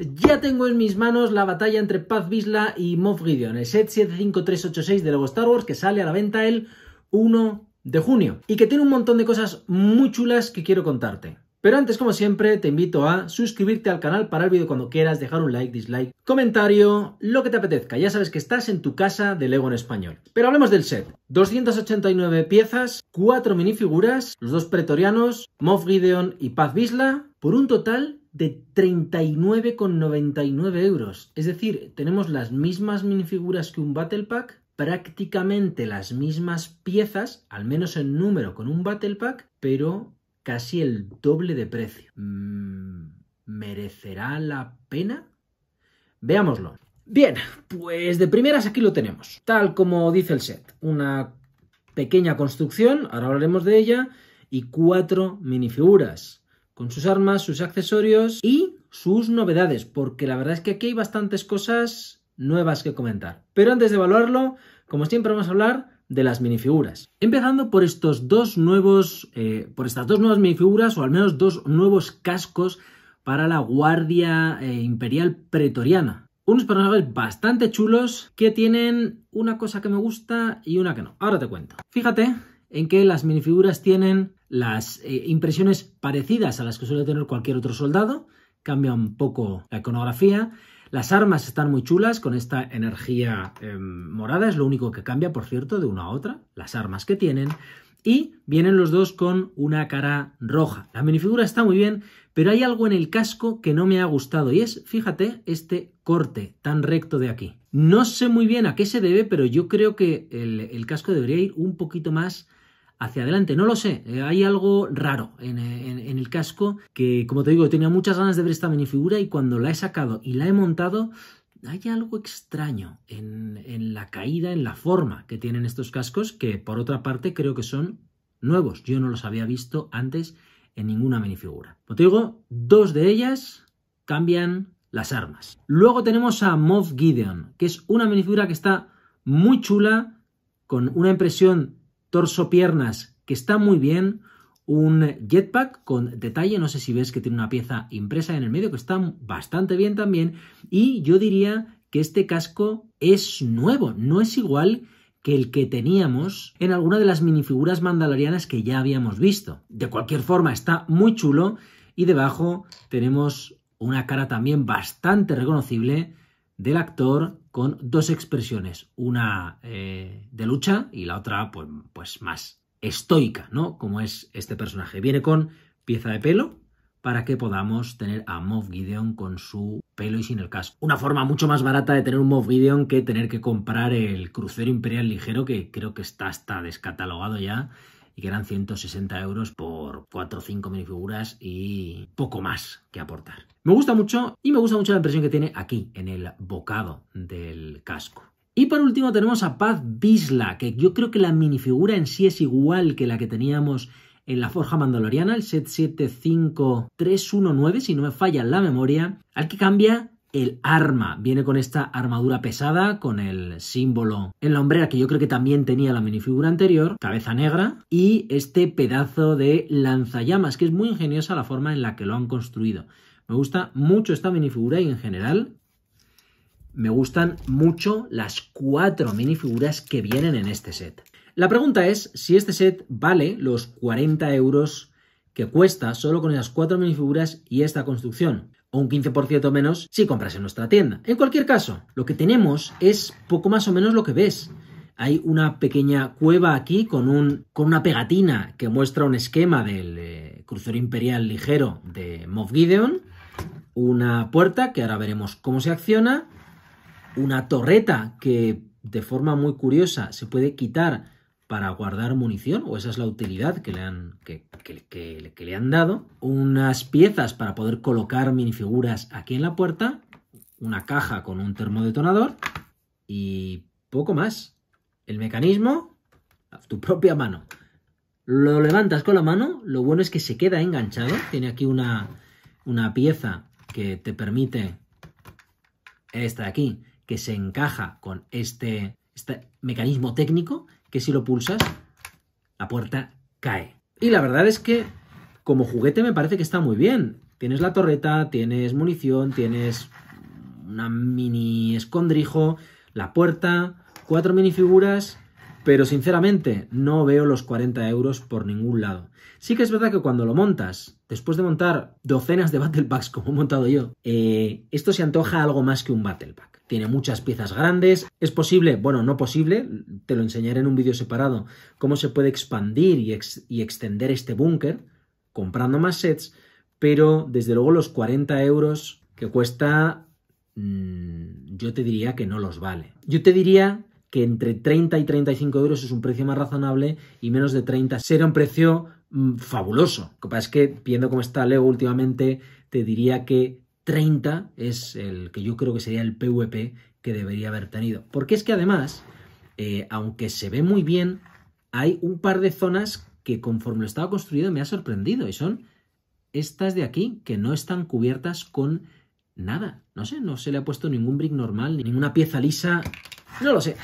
Ya tengo en mis manos la batalla entre Paz Bisla y Moff Gideon, el set 75386 de Lego Star Wars que sale a la venta el 1 de junio y que tiene un montón de cosas muy chulas que quiero contarte. Pero antes, como siempre, te invito a suscribirte al canal, para el vídeo cuando quieras, dejar un like, dislike, comentario, lo que te apetezca. Ya sabes que estás en tu casa de Lego en español. Pero hablemos del set. 289 piezas, 4 minifiguras, los dos pretorianos, Moff Gideon y Paz Bisla, por un total de 39,99 euros. Es decir, tenemos las mismas minifiguras que un Battle Pack, prácticamente las mismas piezas, al menos en número con un Battle Pack, pero casi el doble de precio. Mm, ¿Merecerá la pena? Veámoslo. Bien, pues de primeras aquí lo tenemos. Tal como dice el set, una pequeña construcción, ahora hablaremos de ella, y cuatro minifiguras con sus armas, sus accesorios y sus novedades, porque la verdad es que aquí hay bastantes cosas nuevas que comentar. Pero antes de evaluarlo, como siempre vamos a hablar de las minifiguras. Empezando por estos dos nuevos, eh, por estas dos nuevas minifiguras, o al menos dos nuevos cascos para la Guardia eh, Imperial Pretoriana unos personajes bastante chulos que tienen una cosa que me gusta y una que no. Ahora te cuento. Fíjate en que las minifiguras tienen las eh, impresiones parecidas a las que suele tener cualquier otro soldado, cambia un poco la iconografía. Las armas están muy chulas con esta energía em, morada, es lo único que cambia, por cierto, de una a otra, las armas que tienen. Y vienen los dos con una cara roja. La minifigura está muy bien, pero hay algo en el casco que no me ha gustado y es, fíjate, este corte tan recto de aquí. No sé muy bien a qué se debe, pero yo creo que el casco debería ir un poquito más hacia adelante. No lo sé, eh, hay algo raro eh, en, el casco que, como te digo, tenía muchas ganas de ver esta minifigura y cuando la he sacado y la he montado, hay algo extraño en, la caída, en la forma que tienen estos cascos, que por otra parte creo que son nuevos. Yo no los había visto antes en ninguna minifigura. Como te digo, dos de ellas cambian las armas. Luego tenemos a Moff Gideon, que es una minifigura que está muy chula, con una impresión torso-piernas, que está muy bien, un jetpack con detalle, no sé si ves que tiene una pieza impresa en el medio, que está bastante bien también, y yo diría que este casco es nuevo, no es igual que el que teníamos en alguna de las minifiguras mandalorianas que ya habíamos visto. De cualquier forma, está muy chulo y debajo tenemos una cara también bastante reconocible del actor con dos expresiones, una eh, de lucha y la otra pues, pues, más estoica, ¿no? Como es este personaje. Viene con pieza de pelo, para que podamos tener a Moff Gideon con su pelo y sin el casco. Una forma mucho más barata de tener un Moff Gideon que tener que comprar el crucero imperial ligero que creo que está hasta descatalogado ya y que eran 160 euros por 4 o 5 minifiguras y poco más que aportar. Me gusta mucho y me gusta mucho la impresión que tiene aquí, en el bocado del casco. Y por último tenemos a Paz Bisla, que yo creo que la minifigura en sí es igual que la que teníamos en la Forja Mandaloriana, el set 75319, si no me falla la memoria, al que cambia el arma. Viene con esta armadura pesada, con el símbolo en la hombrera que yo creo que también tenía la minifigura anterior, cabeza negra, y este pedazo de lanzallamas, que es muy ingeniosa la forma en la que lo han construido. Me gusta mucho esta minifigura y en general me gustan mucho las cuatro minifiguras que vienen en este set. La pregunta es si este set vale los 40 euros que cuesta solo con las cuatro minifiguras y esta construcción o un 15% menos si compras en nuestra tienda. En cualquier caso, lo que tenemos es poco más o menos lo que ves. Hay una pequeña cueva aquí con, un, con una pegatina que muestra un esquema del eh, crucero imperial ligero de Moff Gideon, una puerta que ahora veremos cómo se acciona, una torreta que de forma muy curiosa se puede quitar para guardar munición, o esa es la utilidad que le han, que, le han dado, unas piezas para poder colocar minifiguras aquí en la puerta, una caja con un termodetonador y poco más. El mecanismo, a tu propia mano. Lo levantas con la mano, lo bueno es que se queda enganchado, tiene aquí una, una pieza que te permite, esta de aquí, que se encaja con este, este mecanismo técnico que si lo pulsas, la puerta cae. Y la verdad es que como juguete me parece que está muy bien. Tienes la torreta, tienes munición, tienes una mini escondrijo, la puerta, cuatro minifiguras, pero sinceramente no veo los 40 euros por ningún lado. Sí que es verdad que cuando lo montas, después de montar docenas de Battle Packs como he montado yo, eh, esto se antoja algo más que un Battle Pack tiene muchas piezas grandes. Es posible, bueno, no posible, te lo enseñaré en un vídeo separado, cómo se puede expandir y, extender este búnker comprando más sets, pero desde luego los 40 euros que cuesta, mm, yo te diría que no los vale. Yo te diría que entre 30 y 35 euros es un precio más razonable y menos de 30 será un precio mm, fabuloso. Lo que pasa es que, viendo cómo está Lego últimamente, te diría que 30 es el que yo creo que sería el PVP que debería haber tenido. Porque es que además, eh, aunque se ve muy bien, hay un par de zonas que conforme lo estaba construido me ha sorprendido y son estas de aquí que no están cubiertas con nada. No sé, no se le ha puesto ningún brick normal, ni ninguna pieza lisa, no lo sé.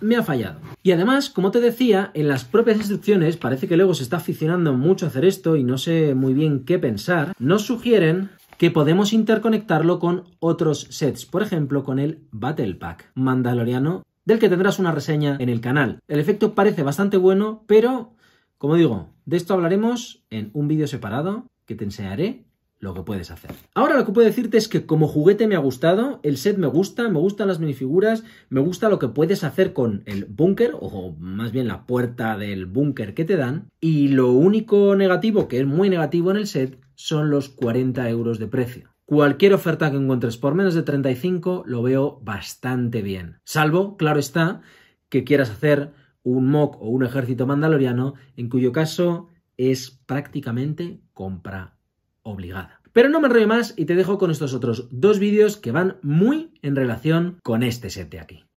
Me ha fallado. Y además, como te decía, en las propias instrucciones, parece que luego se está aficionando mucho a hacer esto y no sé muy bien qué pensar, nos sugieren que podemos interconectarlo con otros sets, por ejemplo con el Battle Pack Mandaloriano, del que tendrás una reseña en el canal. El efecto parece bastante bueno, pero, como digo, de esto hablaremos en un vídeo separado que te enseñaré lo que puedes hacer. Ahora lo que puedo decirte es que como juguete me ha gustado, el set me gusta, me gustan las minifiguras, me gusta lo que puedes hacer con el búnker, o más bien la puerta del búnker que te dan, y lo único negativo, que es muy negativo en el set, son los 40 euros de precio. Cualquier oferta que encuentres por menos de 35 lo veo bastante bien. Salvo, claro está, que quieras hacer un mock o un ejército mandaloriano, en cuyo caso es prácticamente compra obligada. Pero no me enrollo más y te dejo con estos otros dos vídeos que van muy en relación con este set de aquí.